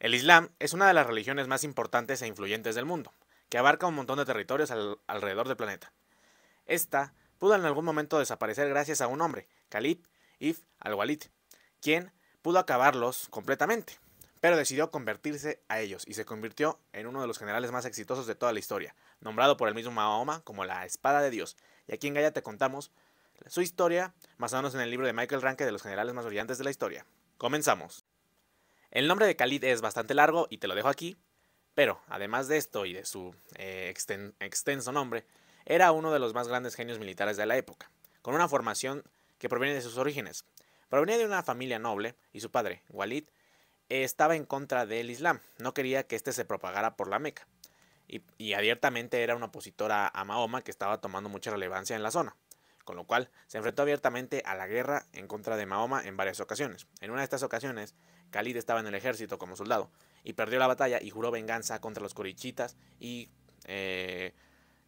El Islam es una de las religiones más importantes e influyentes del mundo, que abarca un montón de territorios alrededor del planeta. Esta pudo en algún momento desaparecer gracias a un hombre, Khalid ibn al-Walid, quien pudo acabarlos completamente, pero decidió convertirse a ellos y se convirtió en uno de los generales más exitosos de toda la historia, nombrado por el mismo Mahoma como la Espada de Dios. Y aquí en Gaia te contamos su historia, más o menos en el libro de Michael Ranke de los generales más brillantes de la historia. Comenzamos. El nombre de Khalid es bastante largo y te lo dejo aquí, pero además de esto y de su eh, extenso nombre, era uno de los más grandes genios militares de la época, con una formación que proviene de sus orígenes. Provenía de una familia noble y su padre, Walid, estaba en contra del Islam, no quería que éste se propagara por la Meca, y, y abiertamente era una opositora a Mahoma que estaba tomando mucha relevancia en la zona, con lo cual se enfrentó abiertamente a la guerra en contra de Mahoma en varias ocasiones. En una de estas ocasiones, Khalid estaba en el ejército como soldado y perdió la batalla y juró venganza contra los korichitas y eh,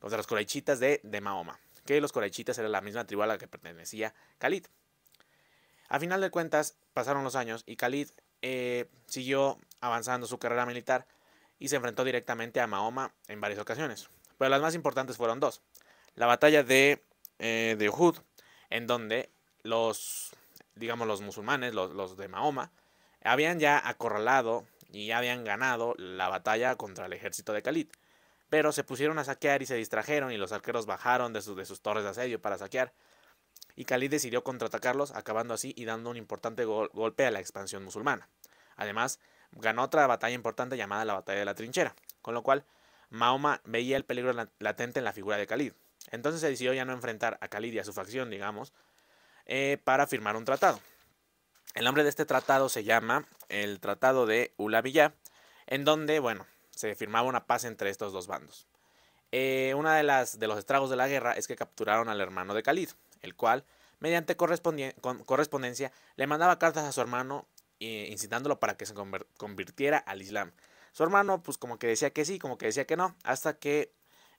contra los corechitas de, de, Mahoma, que los corechitas era la misma tribu a la que pertenecía Khalid. A final de cuentas, pasaron los años y Khalid eh, siguió avanzando su carrera militar y se enfrentó directamente a Mahoma en varias ocasiones. Pero las más importantes fueron dos. La batalla de, eh, de Uhud, en donde los, digamos, los musulmanes, los de Mahoma, habían ya acorralado y ya habían ganado la batalla contra el ejército de Khalid. Pero se pusieron a saquear y se distrajeron y los arqueros bajaron de, sus, de sus torres de asedio para saquear. Y Khalid decidió contraatacarlos, acabando así y dando un importante golpe a la expansión musulmana. Además, ganó otra batalla importante llamada la Batalla de la Trinchera, con lo cual Mahoma veía el peligro latente en la figura de Khalid. Entonces se decidió ya no enfrentar a Khalid y a su facción, digamos, eh, para firmar un tratado. El nombre de este tratado se llama el Tratado de Ulavilla, en donde, bueno, se firmaba una paz entre estos dos bandos. Uno eh, una de las de los estragos de la guerra es que capturaron al hermano de Khalid, el cual, mediante correspondencia, le mandaba cartas a su hermano eh, incitándolo para que se convirtiera al Islam. Su hermano, pues como que decía que sí, como que decía que no, hasta que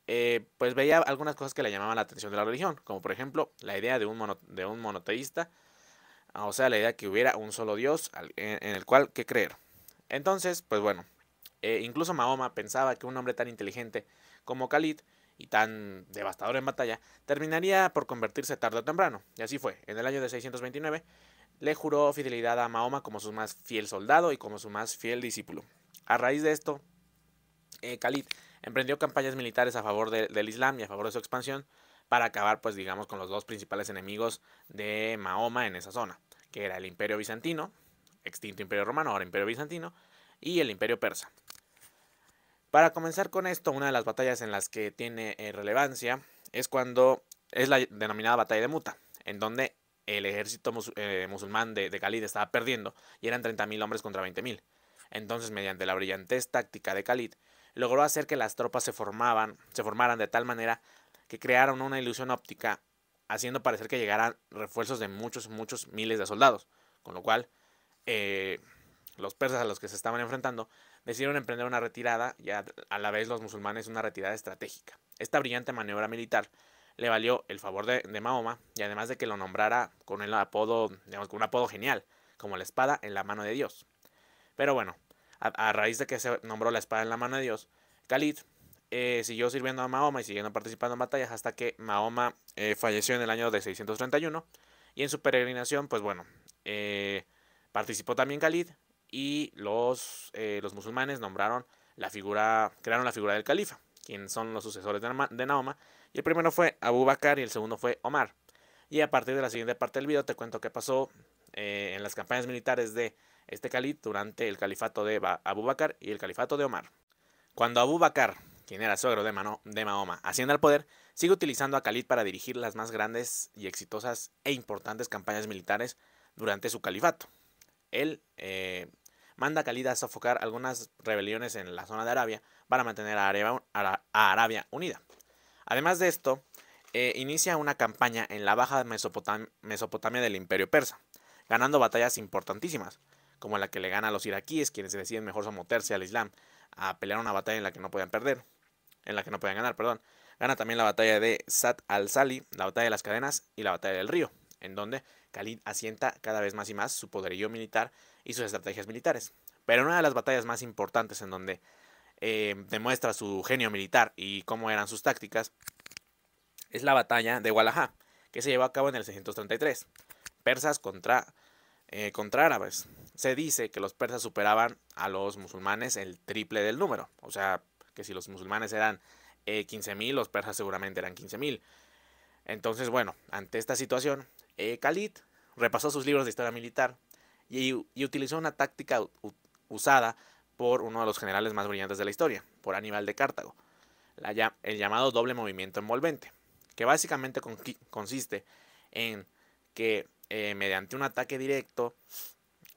eh, pues veía algunas cosas que le llamaban la atención de la religión, como por ejemplo la idea de un, de un monoteísta Ah, o sea, la idea que hubiera un solo Dios en el cual que creer. Entonces, pues bueno, eh, incluso Mahoma pensaba que un hombre tan inteligente como Khalid y tan devastador en batalla terminaría por convertirse tarde o temprano. Y así fue. En el año de 629 le juró fidelidad a Mahoma como su más fiel soldado y como su más fiel discípulo. A raíz de esto, eh, Khalid emprendió campañas militares a favor del Islam y a favor de su expansión, para acabar, pues digamos, con los dos principales enemigos de Mahoma en esa zona, que era el Imperio Bizantino, extinto Imperio Romano, ahora Imperio Bizantino, y el Imperio Persa. Para comenzar con esto, una de las batallas en las que tiene eh, relevancia es cuando es la denominada batalla de Muta, en donde el ejército eh, musulmán de, Calid Khalid estaba perdiendo y eran 30.000 hombres contra 20.000. Entonces, mediante la brillantez táctica de Khalid, logró hacer que las tropas se, formaban, se formaran de tal manera que crearon una ilusión óptica, haciendo parecer que llegaran refuerzos de muchos, muchos miles de soldados. Con lo cual, eh, los persas a los que se estaban enfrentando decidieron emprender una retirada y a, la vez los musulmanes una retirada estratégica. Esta brillante maniobra militar le valió el favor de, Mahoma y además de que lo nombrara con el apodo, digamos, con un apodo genial, como la espada en la mano de Dios. Pero bueno, a, raíz de que se nombró la espada en la mano de Dios, Khalid eh, siguió sirviendo a Mahoma y siguiendo participando en batallas hasta que Mahoma eh, falleció en el año de 631. Y en su peregrinación, pues bueno, eh, participó también Khalid y los, los musulmanes nombraron la figura, crearon la figura del califa, quienes son los sucesores de, Mahoma. Y el primero fue Abu Bakr y el segundo fue Omar. Y a partir de la siguiente parte del video te cuento qué pasó en las campañas militares de este Khalid durante el califato de Abu Bakr y el califato de Omar. Cuando Abu Bakr quien era suegro de, Mahoma, haciendo el poder, sigue utilizando a Khalid para dirigir las más grandes y exitosas e importantes campañas militares durante su califato. Él eh, manda a Khalid a sofocar algunas rebeliones en la zona de Arabia para mantener a Arabia, unida. Además de esto, eh, inicia una campaña en la baja Mesopotamia del Imperio Persa, ganando batallas importantísimas como la que le gana a los iraquíes, quienes deciden mejor someterse al Islam a pelear una batalla en la que no podían perder, en la que no podían ganar, perdón. Gana también la batalla de Sat al-Sali, la batalla de las cadenas y la batalla del río, en donde Khalid asienta cada vez más y más su poderío militar y sus estrategias militares. Pero una de las batallas más importantes en donde eh, demuestra su genio militar y cómo eran sus tácticas es la batalla de Wallaha, que se llevó a cabo en el 633. Persas contra, eh, contra árabes se dice que los persas superaban a los musulmanes el triple del número. O sea, que si los musulmanes eran 15.000, eh, los persas seguramente eran 15.000. Entonces, bueno, ante esta situación, eh, Khalid repasó sus libros de historia militar y, utilizó una táctica usada por uno de los generales más brillantes de la historia, por Aníbal de Cartago, el llamado doble movimiento envolvente, que básicamente consiste en que eh, mediante un ataque directo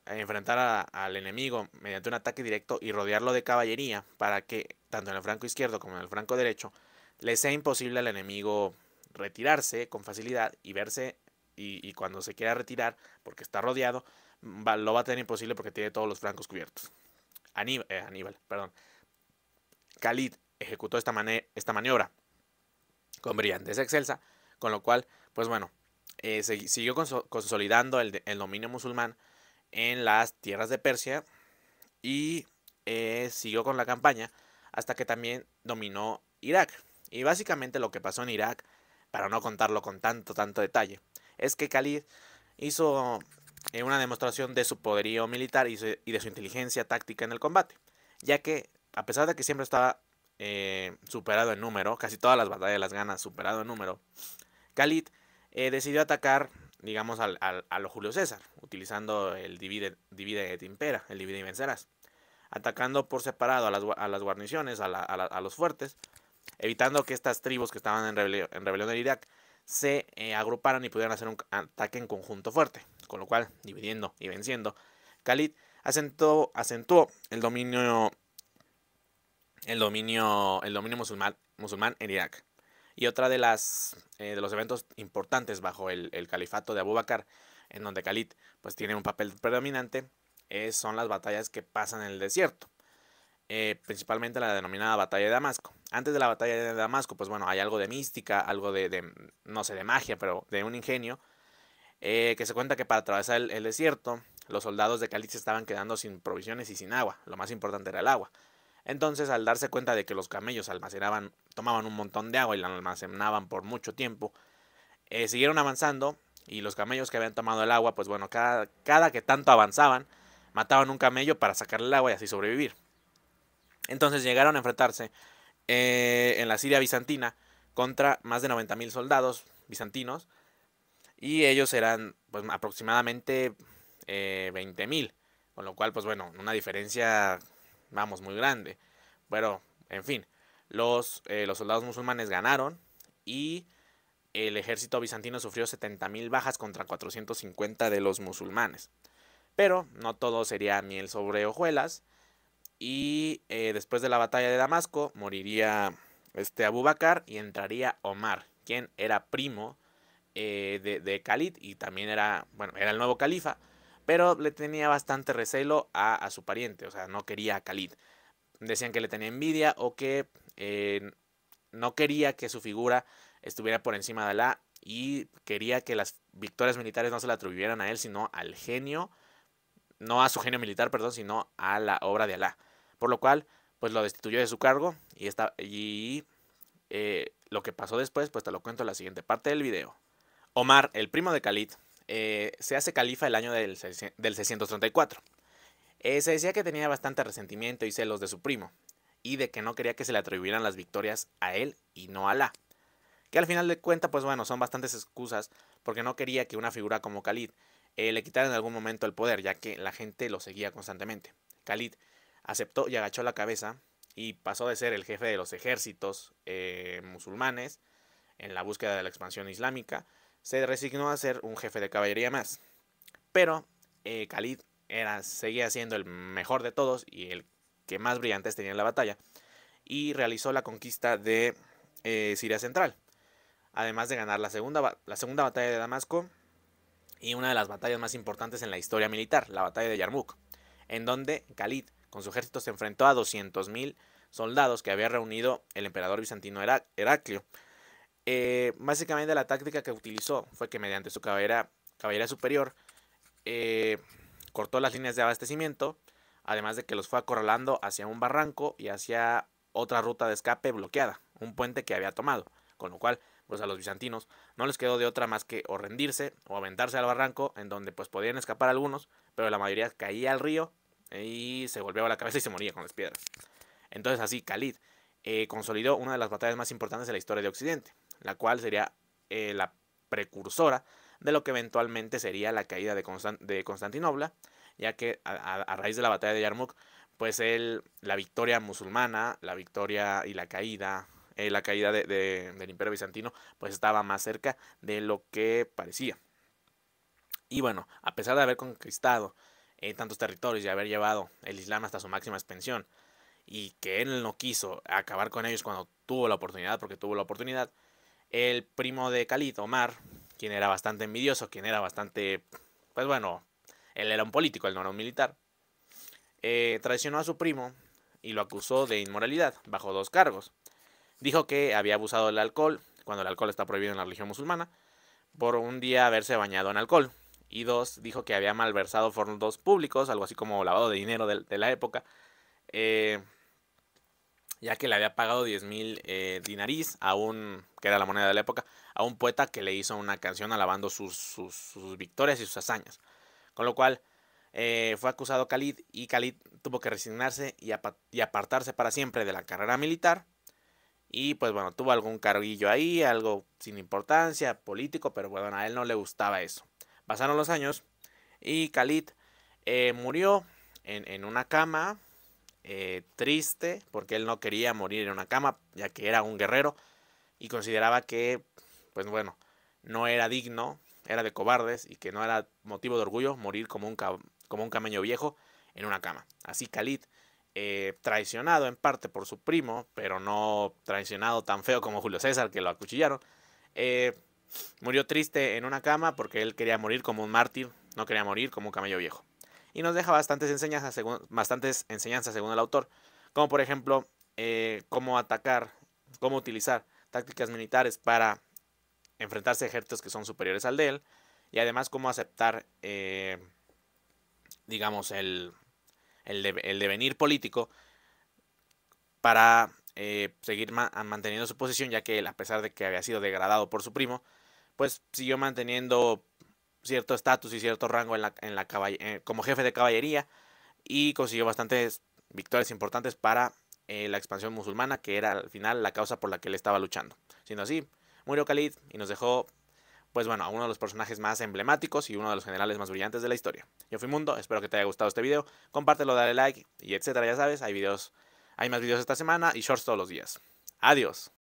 eh, enfrentar al enemigo mediante un ataque directo y rodearlo de caballería para que tanto en el franco izquierdo como en el franco derecho le sea imposible al enemigo retirarse con facilidad y verse y, cuando se quiera retirar porque está rodeado lo va a tener imposible porque tiene todos los francos cubiertos. Aníbal, eh, Aníbal perdón. Khalid ejecutó esta, esta maniobra con brillantez excelsa, con lo cual, pues bueno, eh, siguió consolidando el, el dominio musulmán en las tierras de Persia y eh, siguió con la campaña hasta que también dominó Irak. Y básicamente lo que pasó en Irak, para no contarlo con tanto, tanto detalle, es que Khalid hizo eh, una demostración de su poderío militar y, de su inteligencia táctica en el combate, ya que a pesar de que siempre estaba eh, superado en número, casi todas las batallas las ganas superado en número, Khalid decidió atacar digamos, al, a los Julio César, utilizando el divide, divide et impera, el divide y vencerás, atacando por separado a las, guarniciones, a, los fuertes, evitando que estas tribus que estaban en, rebelión, en rebelión Irak se eh, agruparan y pudieran hacer un ataque en conjunto fuerte, con lo cual, dividiendo y venciendo, Khalid acentuó, acentuó el dominio el dominio el dominio musulmán, musulmán en Irak y otra de las eh, de los eventos importantes bajo el, califato de Abu Bakr, en donde Khalid pues tiene un papel predominante, son las batallas que pasan en el desierto. Eh, principalmente la denominada batalla de Damasco. Antes de la batalla de Damasco, pues bueno, hay algo de mística, algo de, no sé, de magia, pero de un ingenio, eh, que se cuenta que para atravesar el, el desierto, los soldados de Khalid se estaban quedando sin provisiones y sin agua. Lo más importante era el agua. Entonces, al darse cuenta de que los camellos almacenaban, tomaban un montón de agua y la almacenaban por mucho tiempo, eh, siguieron avanzando y los camellos que habían tomado el agua, pues bueno, cada, que tanto avanzaban, mataban un camello para sacarle el agua y así sobrevivir. Entonces llegaron a enfrentarse eh, en la Siria bizantina contra más de 90.000 soldados bizantinos y ellos eran pues, aproximadamente 20.000, eh, con lo cual pues bueno, una diferencia vamos, muy grande. Pero, en fin, los, eh, los soldados musulmanes ganaron y el ejército bizantino sufrió 70.000 bajas contra 450 de los musulmanes. Pero no todo sería miel sobre hojuelas. Y eh, después de la batalla de Damasco moriría este Abu y entraría Omar, quien era primo eh, de, Khalid y también era, bueno, era el nuevo califa pero le tenía bastante recelo a, su pariente, o sea, no quería a Khalid. Decían que le tenía envidia o que eh, no quería que su figura estuviera por encima de Alá y quería que las victorias militares no se le atribuyeran a él, sino al genio, no a su genio militar, perdón, sino a la obra de Alá. Por lo cual, pues lo destituyó de su cargo y, está, y eh, lo que pasó después, pues te lo cuento en la siguiente parte del video. Omar, el primo de Khalid, eh, se hace califa el año del, 634. Eh, se decía que tenía bastante resentimiento y celos de su primo, y de que no quería que se le atribuyeran las victorias a él y no a Alá. Que al final de cuentas, pues bueno, son bastantes excusas, porque no quería que una figura como Khalid eh, le quitara en algún momento el poder, ya que la gente lo seguía constantemente. Khalid aceptó y agachó la cabeza y pasó de ser el jefe de los ejércitos musulmanes en la búsqueda de la expansión islámica se resignó a ser un jefe de caballería más. Pero eh, Khalid era, seguía siendo el mejor de todos y el que más brillantes tenía en la batalla, y realizó la conquista de eh, Siria Central, además de ganar la segunda, la segunda batalla de Damasco y una de las batallas más importantes en la historia militar, la batalla de Yarmouk, en donde Khalid con su ejército se enfrentó a 200.000 soldados que había reunido el emperador bizantino Heraclio, eh, básicamente la táctica que utilizó fue que mediante su caballera, superior eh, cortó las líneas de abastecimiento, además de que los fue acorralando hacia un barranco y hacia otra ruta de escape bloqueada, un puente que había tomado, con lo cual pues a los bizantinos no les quedó de otra más que o rendirse o aventarse al barranco, en donde pues podían escapar algunos, pero la mayoría caía al río y se a la cabeza y se moría con las piedras. Entonces así Khalid eh, consolidó una de las batallas más importantes de la historia de Occidente, la cual sería eh, la precursora de lo que eventualmente sería la caída de, Constantinopla, ya que a, raíz de la batalla de Yarmouk, pues el, la victoria musulmana, la victoria y la caída, eh, la caída del imperio bizantino, pues estaba más cerca de lo que parecía. Y bueno, a pesar de haber conquistado eh, tantos territorios y haber llevado el Islam hasta su máxima expansión, y que él no quiso acabar con ellos cuando tuvo la oportunidad, porque tuvo la oportunidad, el primo de Khalid, Omar, quien era bastante envidioso, quien era bastante, pues bueno, él era un político, él no era un militar, eh, traicionó a su primo y lo acusó de inmoralidad, bajo dos cargos. Dijo que había abusado del alcohol, cuando el alcohol está prohibido en la religión musulmana, por un día haberse bañado en alcohol. Y dos, dijo que había malversado fondos públicos, algo así como lavado de dinero de, de la época, eh, ya que le había pagado 10 mil eh, dinarís a un, que era la moneda de la época, a un poeta que le hizo una canción alabando sus, victorias y sus hazañas. Con lo cual eh, fue acusado Khalid y Khalid tuvo que resignarse y, apartarse para siempre de la carrera militar. Y pues bueno, tuvo algún carguillo ahí, algo sin importancia, político, pero bueno, a él no le gustaba eso. Pasaron los años y Khalid eh, murió en, en una cama, eh, triste porque él no quería morir en una cama, ya que era un guerrero y consideraba que, pues bueno, no era digno, era de cobardes y que no era motivo de orgullo morir como un, como un camello viejo en una cama. Así Khalid, eh, traicionado en parte por su primo, pero no traicionado tan feo como Julio César, que lo acuchillaron, eh, murió triste en una cama porque él quería morir como un mártir, no quería morir como un camello viejo y nos deja bastantes enseñanzas según, bastantes enseñanzas según el autor, como por ejemplo eh, cómo atacar, cómo utilizar tácticas militares para enfrentarse a ejércitos que son superiores al de él y además cómo aceptar, eh, digamos, el, devenir político para eh, seguir manteniendo su posición, ya que él, a pesar de que había sido degradado por su primo, pues siguió manteniendo cierto estatus y cierto rango en la, eh, como jefe de caballería y consiguió bastantes victorias importantes para eh, la expansión musulmana, que era al final la causa por la que él estaba luchando. Siendo así, murió Khalid y nos dejó, pues bueno, a uno de los personajes más emblemáticos y uno de los generales más brillantes de la historia. Yo fui Mundo, espero que te haya gustado este video, compártelo, dale like y etcétera, ya sabes, hay videos, hay más videos esta semana y shorts todos los días. Adiós.